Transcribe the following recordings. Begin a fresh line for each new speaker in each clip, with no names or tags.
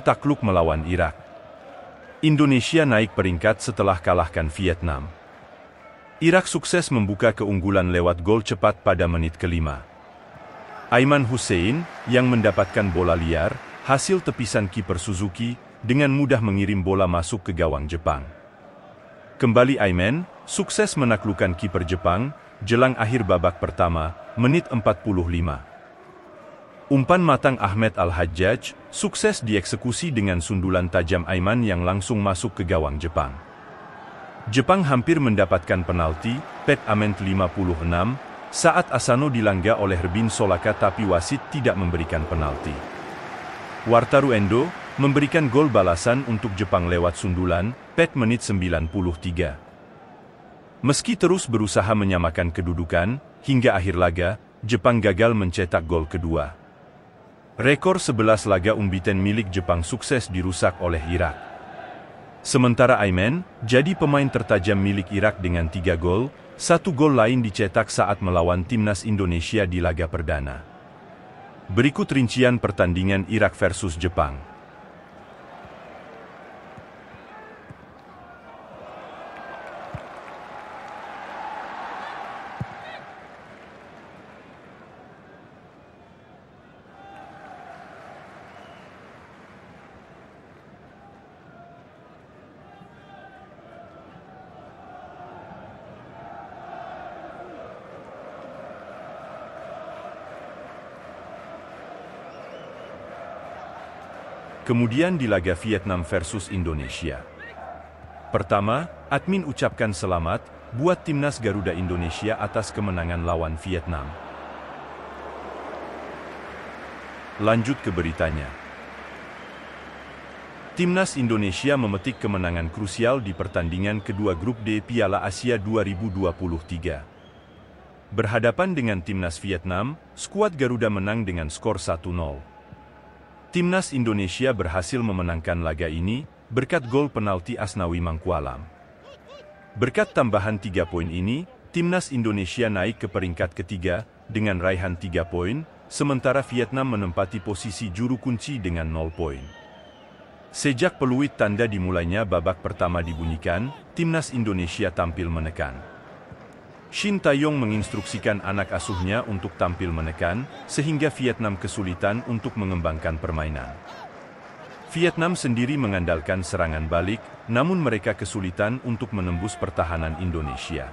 takluk melawan Irak. Indonesia naik peringkat setelah kalahkan Vietnam. Irak sukses membuka keunggulan lewat gol cepat pada menit kelima. Aiman Hussein, yang mendapatkan bola liar, hasil tepisan kiper Suzuki, dengan mudah mengirim bola masuk ke gawang Jepang. Kembali Aiman, sukses menaklukkan kiper Jepang, jelang akhir babak pertama, menit 45. Umpan matang Ahmed Al-Hajjaj sukses dieksekusi dengan sundulan tajam Aiman yang langsung masuk ke gawang Jepang. Jepang hampir mendapatkan penalti, Pet Ament 56, saat Asano dilangga oleh Herbin Solaka tapi wasit tidak memberikan penalti. Wartaru Endo memberikan gol balasan untuk Jepang lewat sundulan, Pet menit 93. Meski terus berusaha menyamakan kedudukan, hingga akhir laga, Jepang gagal mencetak gol kedua. Rekor 11 laga unbeaten milik Jepang sukses dirusak oleh Irak. Sementara Aiman jadi pemain tertajam milik Irak dengan 3 gol, satu gol lain dicetak saat melawan timnas Indonesia di laga perdana. Berikut rincian pertandingan Irak versus Jepang. Kemudian di laga Vietnam versus Indonesia. Pertama, admin ucapkan selamat buat timnas Garuda Indonesia atas kemenangan lawan Vietnam. Lanjut ke beritanya. Timnas Indonesia memetik kemenangan krusial di pertandingan kedua grup D Piala Asia 2023. Berhadapan dengan timnas Vietnam, skuad Garuda menang dengan skor 1-0. Timnas Indonesia berhasil memenangkan laga ini berkat gol penalti Asnawi Mangkualam. Berkat tambahan 3 poin ini, Timnas Indonesia naik ke peringkat ketiga dengan raihan 3 poin, sementara Vietnam menempati posisi juru kunci dengan 0 poin. Sejak peluit tanda dimulainya babak pertama dibunyikan, Timnas Indonesia tampil menekan. Shin Taeyong menginstruksikan anak asuhnya untuk tampil menekan, sehingga Vietnam kesulitan untuk mengembangkan permainan. Vietnam sendiri mengandalkan serangan balik, namun mereka kesulitan untuk menembus pertahanan Indonesia.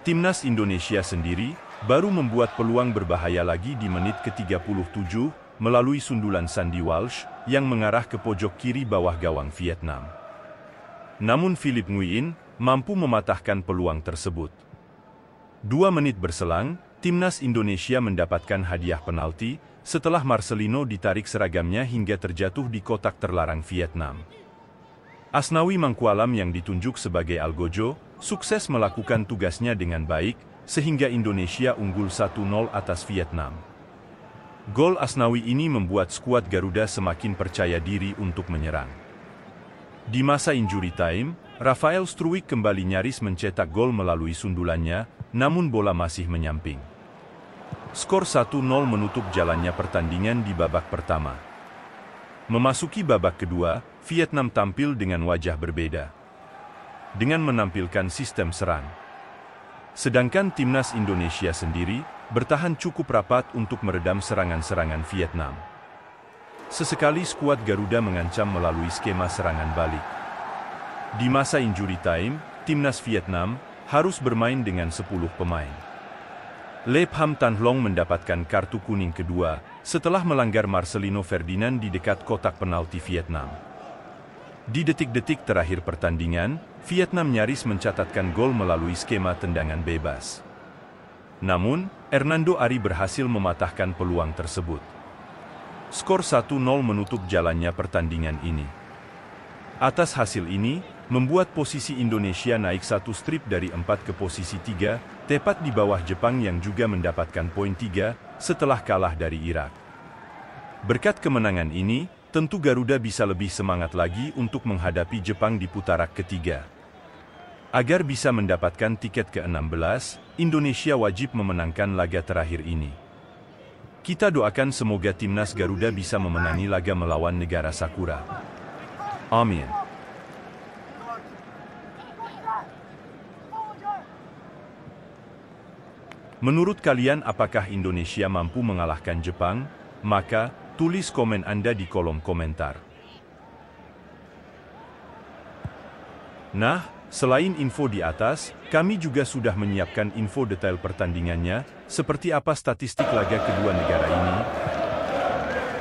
Timnas Indonesia sendiri baru membuat peluang berbahaya lagi di menit ke-37 melalui sundulan Sandy Walsh yang mengarah ke pojok kiri bawah gawang Vietnam. Namun Philip Nguyen mampu mematahkan peluang tersebut. Dua menit berselang, timnas Indonesia mendapatkan hadiah penalti setelah Marcelino ditarik seragamnya hingga terjatuh di kotak terlarang Vietnam. Asnawi Mangkualam yang ditunjuk sebagai Algojo, sukses melakukan tugasnya dengan baik, sehingga Indonesia unggul 1-0 atas Vietnam. Gol Asnawi ini membuat skuad Garuda semakin percaya diri untuk menyerang. Di masa injury time, Rafael Struik kembali nyaris mencetak gol melalui sundulannya, namun bola masih menyamping. Skor 1-0 menutup jalannya pertandingan di babak pertama. Memasuki babak kedua, Vietnam tampil dengan wajah berbeda. Dengan menampilkan sistem serang. Sedangkan timnas Indonesia sendiri bertahan cukup rapat untuk meredam serangan-serangan Vietnam. Sesekali skuad Garuda mengancam melalui skema serangan balik. Di masa injury time, timnas Vietnam harus bermain dengan 10 pemain. Lepham Long mendapatkan kartu kuning kedua setelah melanggar Marcelino Ferdinand di dekat kotak penalti Vietnam. Di detik-detik terakhir pertandingan, Vietnam nyaris mencatatkan gol melalui skema tendangan bebas. Namun, Hernando Ari berhasil mematahkan peluang tersebut. Skor 1-0 menutup jalannya pertandingan ini. Atas hasil ini, membuat posisi Indonesia naik satu strip dari empat ke posisi tiga, tepat di bawah Jepang yang juga mendapatkan poin tiga setelah kalah dari Irak. Berkat kemenangan ini, tentu Garuda bisa lebih semangat lagi untuk menghadapi Jepang di putaran ketiga. Agar bisa mendapatkan tiket ke-16, Indonesia wajib memenangkan laga terakhir ini. Kita doakan semoga timnas Garuda bisa memenangi laga melawan negara Sakura. Amin. Menurut kalian apakah Indonesia mampu mengalahkan Jepang? Maka, tulis komen Anda di kolom komentar. Nah, selain info di atas, kami juga sudah menyiapkan info detail pertandingannya, seperti apa statistik laga kedua negara ini.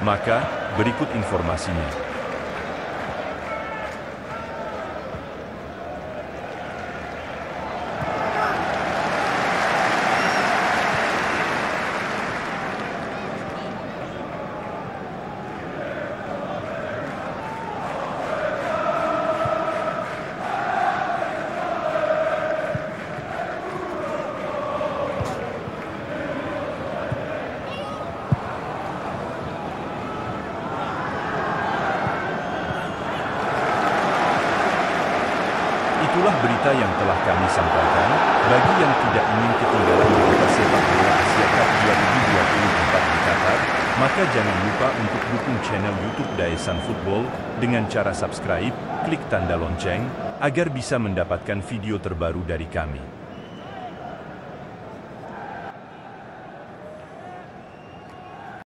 Maka, berikut informasinya. Itulah berita yang telah kami sampaikan. Bagi yang tidak ingin ketinggalan berita sepak bola Asia Cup 2024 di Qatar, maka jangan lupa untuk dukung channel YouTube Daesan Football dengan cara subscribe, klik tanda lonceng, agar bisa mendapatkan video terbaru dari kami.